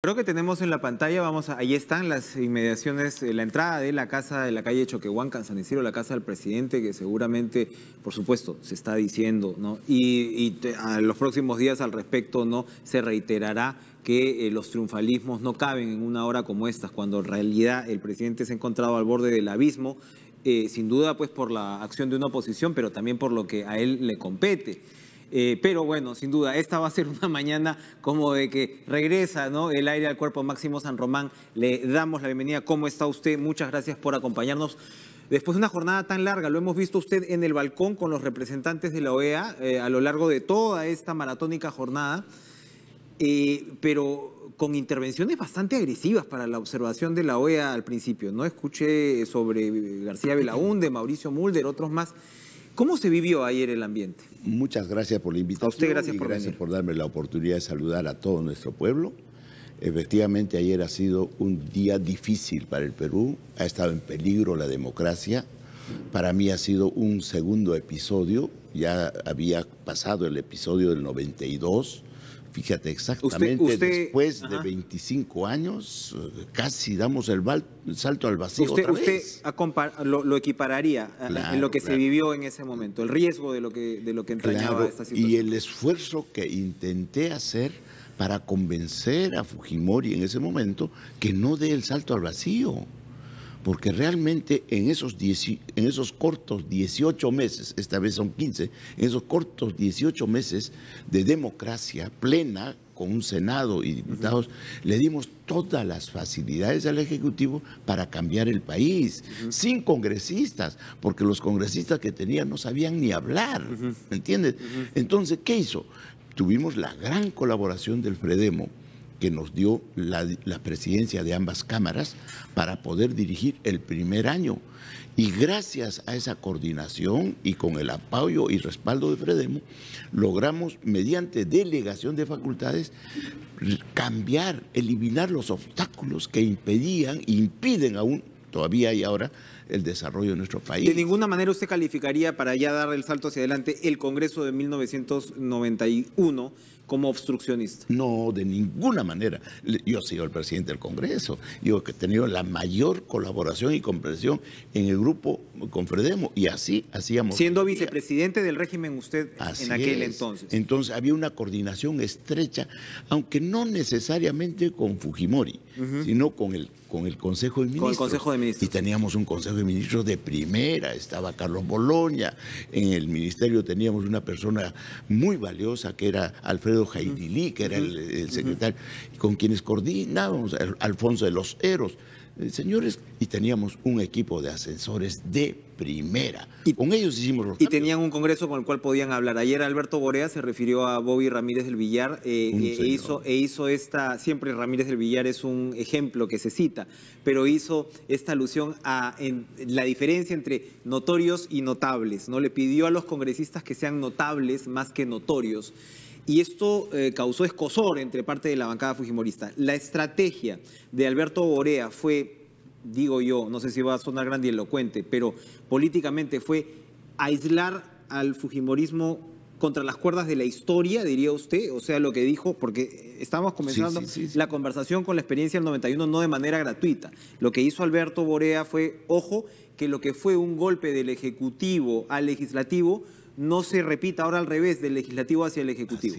Creo que tenemos en la pantalla, vamos, ahí están las inmediaciones, eh, la entrada de la casa de la calle Choquehuanca, San Isidro, la casa del presidente, que seguramente, por supuesto, se está diciendo, ¿no? Y, los próximos días al respecto, ¿no? Se reiterará que eh, los triunfalismos no caben en una hora como estas. cuando en realidad el presidente se ha encontrado al borde del abismo, eh, sin duda, pues por la acción de una oposición, pero también por lo que a él le compete. Eh, pero bueno, sin duda, esta va a ser una mañana como de que regresa ¿no? el aire al cuerpo Máximo San Román. Le damos la bienvenida. ¿Cómo está usted? Muchas gracias por acompañarnos. Después de una jornada tan larga, lo hemos visto usted en el balcón con los representantes de la OEA eh, a lo largo de toda esta maratónica jornada, eh, pero con intervenciones bastante agresivas para la observación de la OEA al principio. No escuché sobre García Belaúnde, Mauricio Mulder, otros más. ¿Cómo se vivió ayer el ambiente? Muchas gracias por la invitación. A usted gracias Gracias por darme la oportunidad de saludar a todo nuestro pueblo. Efectivamente, ayer ha sido un día difícil para el Perú. Ha estado en peligro la democracia. Para mí ha sido un segundo episodio. Ya había pasado el episodio del 92 Fíjate, exactamente después de 25 años, eh, casi damos el, salto al vacío. Usted, otra vez. lo, equipararía eh, en lo que se vivió en ese momento, el riesgo de lo que, de lo que entrañaba esta situación. Y el esfuerzo que intenté hacer para convencer a Fujimori en ese momento que no dé el salto al vacío porque realmente en esos, en esos cortos 18 meses, esta vez son 15, en esos cortos 18 meses de democracia plena con un Senado y diputados, le dimos todas las facilidades al Ejecutivo para cambiar el país, sin congresistas, porque los congresistas que tenían no sabían ni hablar, entiendes? Entonces, ¿qué hizo? Tuvimos la gran colaboración del Fredemo, que nos dio la, presidencia de ambas cámaras para poder dirigir el primer año. Y gracias a esa coordinación y con el apoyo y respaldo de Fredemo, logramos, mediante delegación de facultades, cambiar, eliminar los obstáculos que impedían, impiden aún, todavía hay ahora, el desarrollo de nuestro país. De ninguna manera usted calificaría para ya dar el salto hacia adelante el Congreso de 1991 como obstruccionista? No, de ninguna manera. Yo he sido el presidente del Congreso, yo he tenido la mayor colaboración y comprensión en el grupo con Fredemo y así hacíamos. Siendo vicepresidente del régimen usted en aquel entonces. Entonces había una coordinación estrecha, aunque no necesariamente con Fujimori, sino con el, con el Consejo de Ministros. Con el Consejo de Ministros. Y teníamos un Consejo de Ministros de primera, estaba Carlos Boloña, en el ministerio teníamos una persona muy valiosa que era Alfredo Alfredo Lee, que era el, secretario, con quienes coordinábamos, Alfonso de los Heros, eh, señores, y teníamos un equipo de ascensores de primera. Y con ellos hicimos los Y tenían un congreso con el cual podían hablar. Ayer Alberto Borea se refirió a Bobby Ramírez del Villar eh, eh, e, e, hizo, esta, siempre Ramírez del Villar es un ejemplo que se cita, pero hizo esta alusión a la diferencia entre notorios y notables. ¿no? Le pidió a los congresistas que sean notables más que notorios y esto eh, causó escosor entre parte de la bancada fujimorista. La estrategia de Alberto Borea fue, digo yo, no sé si va a sonar grande y elocuente, pero políticamente fue aislar al fujimorismo contra las cuerdas de la historia, diría usted, o sea, lo que dijo, porque estamos comenzando la conversación con la experiencia del 91 no de manera gratuita. Lo que hizo Alberto Borea fue, ojo, que lo que fue un golpe del Ejecutivo al Legislativo no se repita ahora al revés, del legislativo hacia el ejecutivo.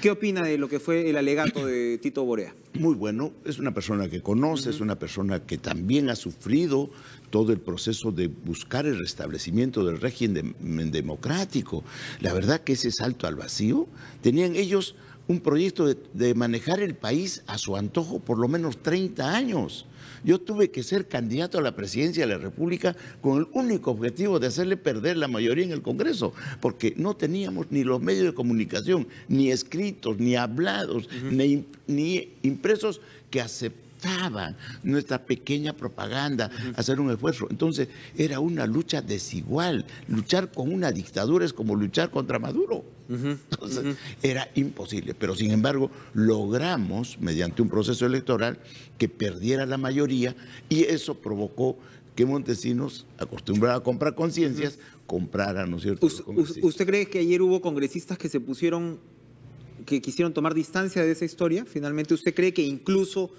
¿Qué opina de lo que fue el alegato de Tito Borea? Muy bueno, es una persona que conoce, es una persona que también ha sufrido todo el proceso de buscar el restablecimiento del régimen democrático. La verdad que ese salto al vacío tenían ellos un proyecto de, manejar el país a su antojo por lo menos 30 años. Yo tuve que ser candidato a la presidencia de la República con el único objetivo de hacerle perder la mayoría en el Congreso, porque no teníamos ni los medios de comunicación, ni escritos, ni hablados, ni, impresos que aceptaran costaba nuestra pequeña propaganda hacer un esfuerzo. Entonces era una lucha desigual. Luchar con una dictadura es como luchar contra Maduro. Entonces era imposible. Pero sin embargo logramos, mediante un proceso electoral, que perdiera la mayoría y eso provocó que Montesinos, acostumbrado a comprar conciencias, comprara, ¿no es cierto? ¿Usted cree que ayer hubo congresistas que se pusieron que quisieron tomar distancia de esa historia. Finalmente, ¿usted cree que incluso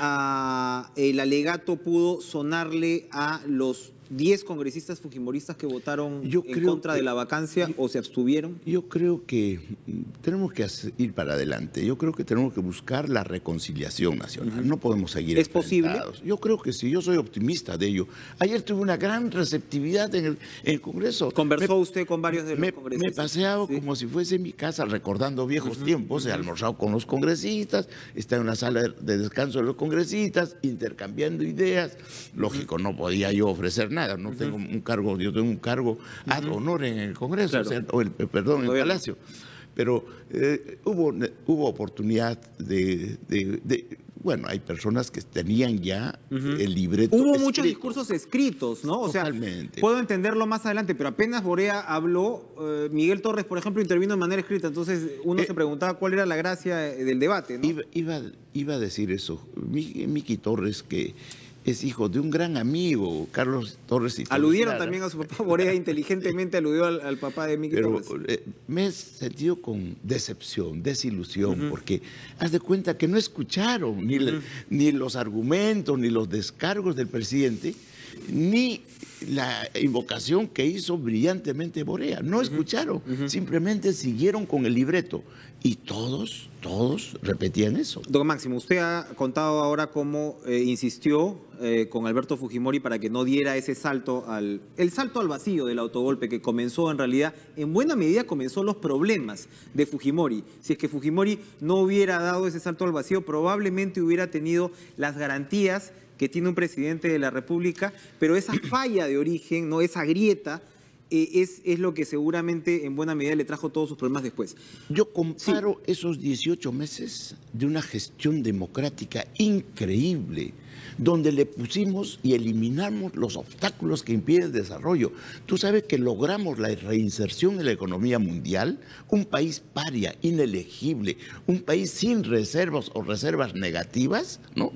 Ah, el alegato pudo sonarle a los 10 congresistas fujimoristas que votaron en contra de la vacancia o se abstuvieron? Yo creo que tenemos que ir para adelante. Yo creo que tenemos que buscar la reconciliación nacional. No podemos seguir. ¿Es posible? Yo creo que sí. Yo soy optimista de ello. Ayer tuve una gran receptividad en el, Congreso. ¿Conversó usted con varios de los congresistas? Me paseaba como si fuese mi casa recordando viejos tiempos. He almorzado con los congresistas, está en una sala de descanso de los congresistas, intercambiando ideas. Lógico, no podía yo ofrecer nada nada, no tengo un cargo, yo tengo un cargo a honor en el Congreso, o, el, eh, perdón, en el Palacio. Pero eh, hubo, hubo oportunidad de, bueno, hay personas que tenían ya el libreto. Hubo muchos discursos escritos, ¿no? O sea, puedo entenderlo más adelante, pero apenas Borea habló, eh, Miguel Torres, por ejemplo, intervino de manera escrita, entonces uno se preguntaba cuál era la gracia del debate, ¿no? iba, iba a decir eso. Miki Torres, que es hijo de un gran amigo, Carlos Torres Aludieron también a su papá, Borea inteligentemente aludió al, papá de Miguel Pero, Torres. Eh, me he sentido con decepción, desilusión, porque haz de cuenta que no escucharon ni los argumentos, ni los descargos del presidente, ni la invocación que hizo brillantemente Borea. No escucharon, simplemente siguieron con el libreto. Y todos, todos repetían eso. Don Máximo, usted ha contado ahora cómo eh, insistió eh, con Alberto Fujimori para que no diera ese salto al. el salto al vacío del autogolpe que comenzó en realidad, en buena medida comenzó los problemas de Fujimori. Si es que Fujimori no hubiera dado ese salto al vacío, probablemente hubiera tenido las garantías que tiene un presidente de la República, pero esa falla de origen, ¿no? esa grieta, eh, es, es, lo que seguramente en buena medida le trajo todos sus problemas después. Yo comparo esos 18 meses de una gestión democrática increíble donde le pusimos y eliminamos los obstáculos que impiden el desarrollo. Tú sabes que logramos la reinserción en la economía mundial, un país paria, inelegible, un país sin reservas o reservas negativas, ¿no?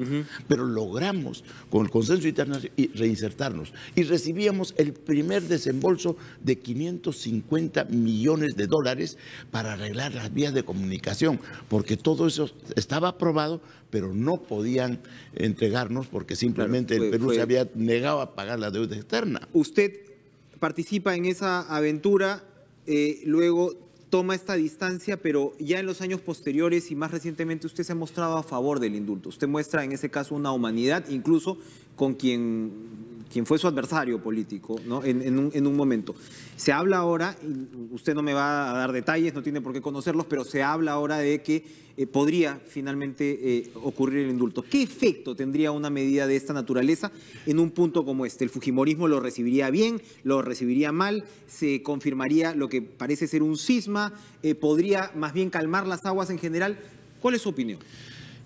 Pero logramos con el consenso internacional reinsertarnos y recibíamos el primer desembolso de 550 millones de dólares para arreglar las vías de comunicación, porque todo eso estaba aprobado, pero no podían entregarnos porque simplemente el Perú se había negado a pagar la deuda externa. Usted participa en esa aventura, eh, luego toma esta distancia, pero ya en los años posteriores y más recientemente usted se ha mostrado a favor del indulto. Usted muestra en ese caso una humanidad, incluso con quien quien fue su adversario político ¿no? en, un, momento. Se habla ahora, usted no me va a dar detalles, no tiene por qué conocerlos, pero se habla ahora de que eh, podría finalmente eh, ocurrir el indulto. ¿Qué efecto tendría una medida de esta naturaleza en un punto como este? ¿El Fujimorismo lo recibiría bien? ¿Lo recibiría mal? ¿Se confirmaría lo que parece ser un cisma? Eh, ¿Podría más bien calmar las aguas en general? ¿Cuál es su opinión?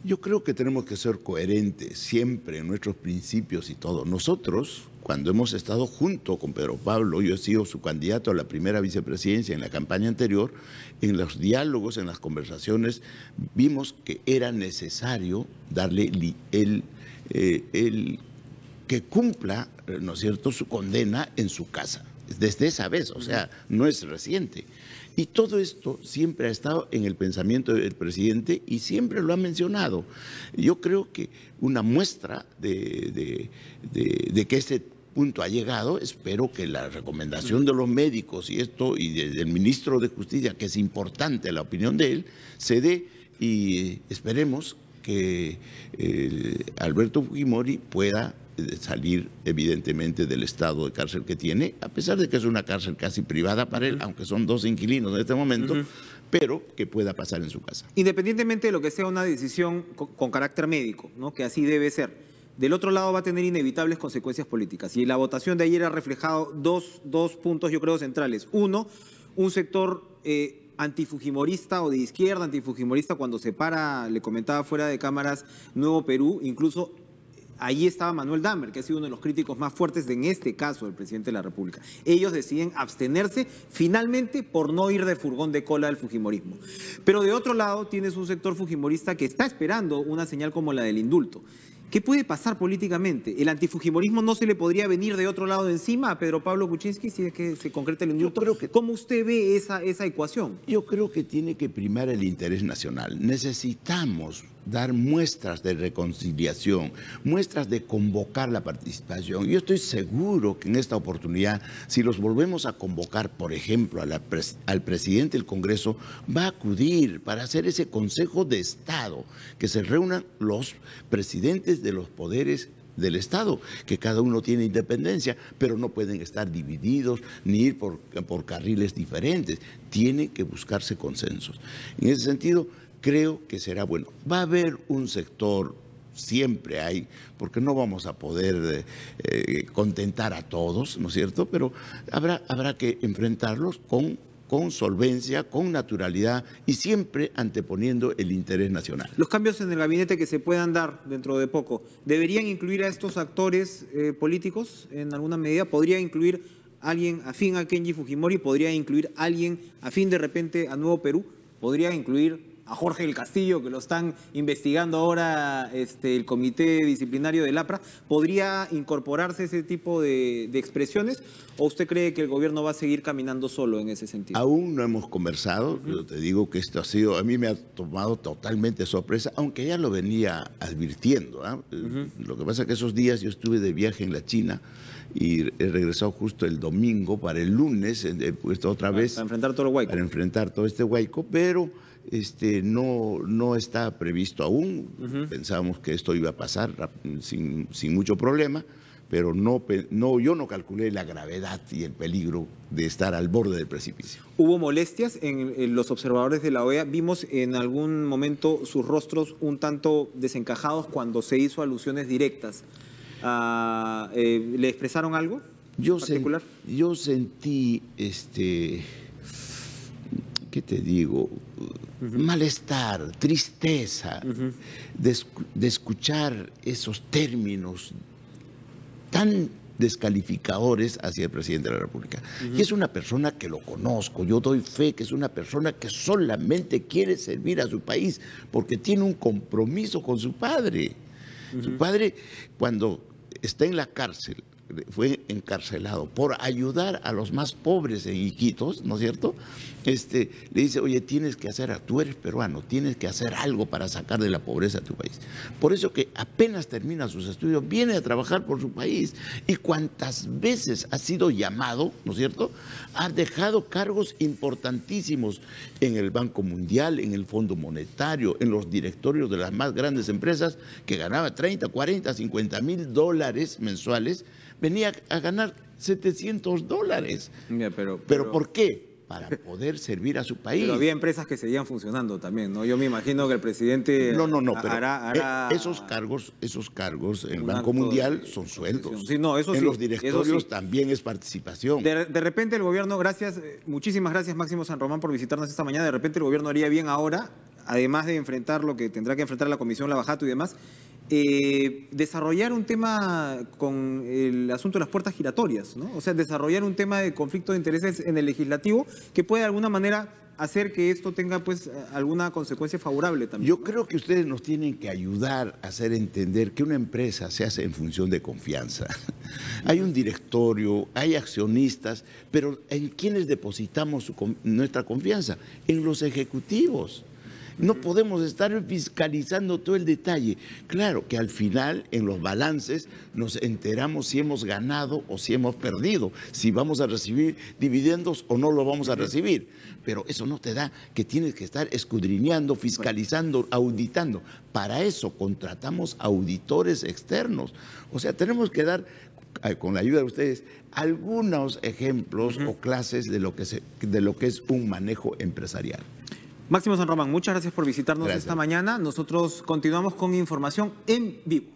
Yo creo que tenemos que ser coherentes siempre en nuestros principios y todo. Nosotros, cuando hemos estado junto con Pedro Pablo, yo he sido su candidato a la primera vicepresidencia en la campaña anterior, en los diálogos, en las conversaciones, vimos que era necesario darle el, eh, el que cumpla, eh, ¿no es cierto?, su condena en su casa. Desde esa vez, o sea, no es reciente. Y todo esto siempre ha estado en el pensamiento del presidente y siempre lo ha mencionado. Yo creo que una muestra de, que este punto ha llegado, espero que la recomendación de los médicos y esto, y del ministro de Justicia, que es importante la opinión de él, se dé y esperemos que eh, Alberto Fujimori pueda salir evidentemente del estado de cárcel que tiene, a pesar de que es una cárcel casi privada para él, aunque son dos inquilinos en este momento, pero que pueda pasar en su casa. Independientemente de lo que sea una decisión con, carácter médico, ¿no? que así debe ser del otro lado va a tener inevitables consecuencias políticas. Y la votación de ayer ha reflejado dos, dos puntos, yo creo, centrales. Uno, un sector eh, antifujimorista o de izquierda antifujimorista, cuando se para, le comentaba fuera de cámaras, Nuevo Perú, incluso Allí estaba Manuel Damer, que ha sido uno de los críticos más fuertes en este caso del presidente de la República. Ellos deciden abstenerse finalmente por no ir de furgón de cola del Fujimorismo. Pero de otro lado tienes un sector Fujimorista que está esperando una señal como la del indulto. ¿Qué puede pasar políticamente? ¿El antifujimorismo no se le podría venir de otro lado de encima a Pedro Pablo Kuczynski si es que se concreta el indulto? ¿Cómo usted ve esa, esa ecuación? Yo creo que tiene que primar el interés nacional. Necesitamos dar muestras de reconciliación, muestras de convocar la participación. Yo estoy seguro que en esta oportunidad, si los volvemos a convocar, por ejemplo, al presidente del Congreso, va a acudir para hacer ese Consejo de Estado, que se reúnan los presidentes de los poderes del Estado, que cada uno tiene independencia, pero no pueden estar divididos ni ir por, carriles diferentes. tiene que buscarse consensos. En ese sentido, creo que será bueno. Va a haber un sector, siempre hay, porque no vamos a poder eh, contentar a todos, ¿no es cierto? Pero habrá, habrá que enfrentarlos con con solvencia, con naturalidad y siempre anteponiendo el interés nacional. Los cambios en el gabinete que se puedan dar dentro de poco, ¿deberían incluir a estos actores eh, políticos en alguna medida? ¿Podría incluir alguien afín a Kenji Fujimori? ¿Podría incluir a alguien afín de repente a Nuevo Perú? ¿Podría incluir a Jorge del Castillo, que lo están investigando ahora este, el Comité Disciplinario del APRA, ¿podría incorporarse ese tipo de, expresiones? ¿O usted cree que el gobierno va a seguir caminando solo en ese sentido? Aún no hemos conversado, yo te digo que esto ha sido, a mí me ha tomado totalmente sorpresa, aunque ya lo venía advirtiendo. ¿ah? Eh, lo que pasa es que esos días yo estuve de viaje en la China y he regresado justo el domingo para el lunes, he puesto otra vez... para enfrentar todo el huaico. Para enfrentar todo este huaico, pero este, no, no está previsto aún. Pensábamos Pensamos que esto iba a pasar sin, sin mucho problema, pero no, no, yo no calculé la gravedad y el peligro de estar al borde del precipicio. ¿Hubo molestias en, los observadores de la OEA? Vimos en algún momento sus rostros un tanto desencajados cuando se hizo alusiones directas. Ah, eh, ¿Le expresaron algo? Yo, particular? yo sentí este. ¿qué te digo? malestar, tristeza, de, escuchar esos términos tan descalificadores hacia el presidente de la República. Y es una persona que lo conozco, yo doy fe que es una persona que solamente quiere servir a su país porque tiene un compromiso con su padre. Su padre, cuando está en la cárcel, fue encarcelado por ayudar a los más pobres en Iquitos, ¿no es cierto? Este, le dice, oye, tienes que hacer, tú eres peruano, tienes que hacer algo para sacar de la pobreza a tu país. Por eso que apenas termina sus estudios, viene a trabajar por su país y cuántas veces ha sido llamado, ¿no es cierto? Ha dejado cargos importantísimos en el Banco Mundial, en el Fondo Monetario, en los directorios de las más grandes empresas que ganaba 30, 40, 50 mil dólares mensuales venía a ganar 700 dólares. pero, ¿por qué? Para poder servir a su país. Pero había empresas que seguían funcionando también, ¿no? Yo me imagino que el presidente. No, no, no, eh, esos cargos, esos cargos en el Banco Mundial son sueldos. Sí, eso en los directorios también es participación. De, repente el gobierno, gracias, eh, muchísimas gracias Máximo San Román por visitarnos esta mañana. De repente el gobierno haría bien ahora, además de enfrentar lo que tendrá que enfrentar la comisión Lavajato y demás, eh, desarrollar un tema con el asunto de las puertas giratorias, ¿no? O sea, desarrollar un tema de conflicto de intereses en el legislativo que puede de alguna manera hacer que esto tenga pues alguna consecuencia favorable también. Yo creo que ustedes nos tienen que ayudar a hacer entender que una empresa se hace en función de confianza. hay un directorio, hay accionistas, pero ¿en quiénes depositamos nuestra confianza? En los ejecutivos. No podemos estar fiscalizando todo el detalle. Claro que al final en los balances nos enteramos si hemos ganado o si hemos perdido, si vamos a recibir dividendos o no lo vamos a recibir. Pero eso no te da que tienes que estar escudriñando, fiscalizando, auditando. Para eso contratamos auditores externos. O sea, tenemos que dar con la ayuda de ustedes, algunos ejemplos o clases de lo, que de lo que es un manejo empresarial. Máximo San Román, muchas gracias por visitarnos esta mañana. Nosotros continuamos con información en vivo.